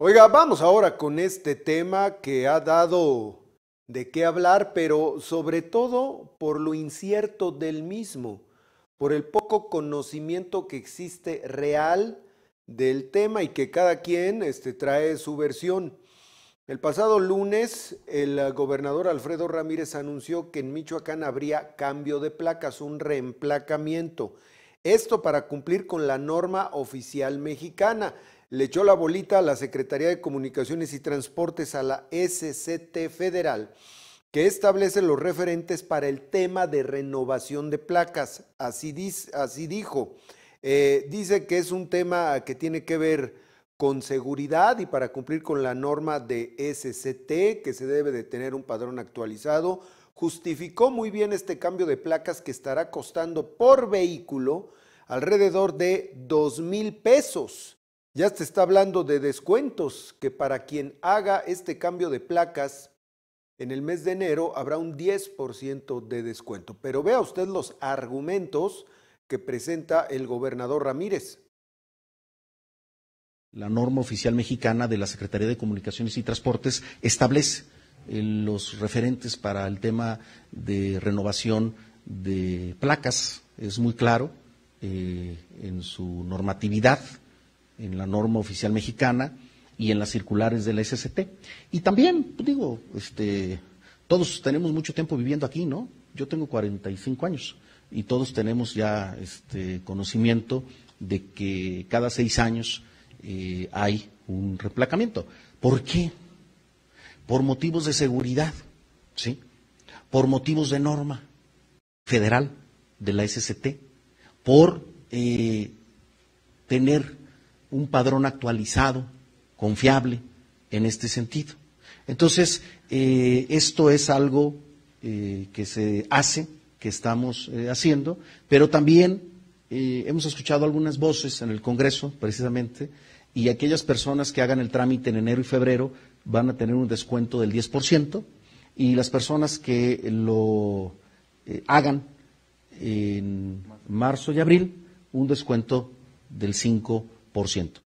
Oiga, vamos ahora con este tema que ha dado de qué hablar, pero sobre todo por lo incierto del mismo, por el poco conocimiento que existe real del tema y que cada quien este, trae su versión. El pasado lunes, el gobernador Alfredo Ramírez anunció que en Michoacán habría cambio de placas, un reemplacamiento. Esto para cumplir con la norma oficial mexicana le echó la bolita a la Secretaría de Comunicaciones y Transportes, a la SCT Federal, que establece los referentes para el tema de renovación de placas. Así, así dijo. Eh, dice que es un tema que tiene que ver con seguridad y para cumplir con la norma de SCT, que se debe de tener un padrón actualizado, justificó muy bien este cambio de placas que estará costando por vehículo alrededor de 2 mil pesos. Ya se está hablando de descuentos, que para quien haga este cambio de placas en el mes de enero habrá un 10% de descuento. Pero vea usted los argumentos que presenta el gobernador Ramírez. La norma oficial mexicana de la Secretaría de Comunicaciones y Transportes establece eh, los referentes para el tema de renovación de placas. Es muy claro eh, en su normatividad en la norma oficial mexicana y en las circulares de la SCT. Y también, digo, este, todos tenemos mucho tiempo viviendo aquí, ¿no? Yo tengo 45 años y todos tenemos ya este conocimiento de que cada seis años eh, hay un replacamiento. ¿Por qué? Por motivos de seguridad, ¿sí? Por motivos de norma federal de la SCT, por eh, tener un padrón actualizado, confiable en este sentido. Entonces, eh, esto es algo eh, que se hace, que estamos eh, haciendo, pero también hemos escuchado algunas voces en el Congreso, precisamente, y aquellas personas que hagan el trámite en enero y febrero van a tener un descuento del 10%, y las personas que lo hagan en marzo y abril, un descuento del 5% por ciento.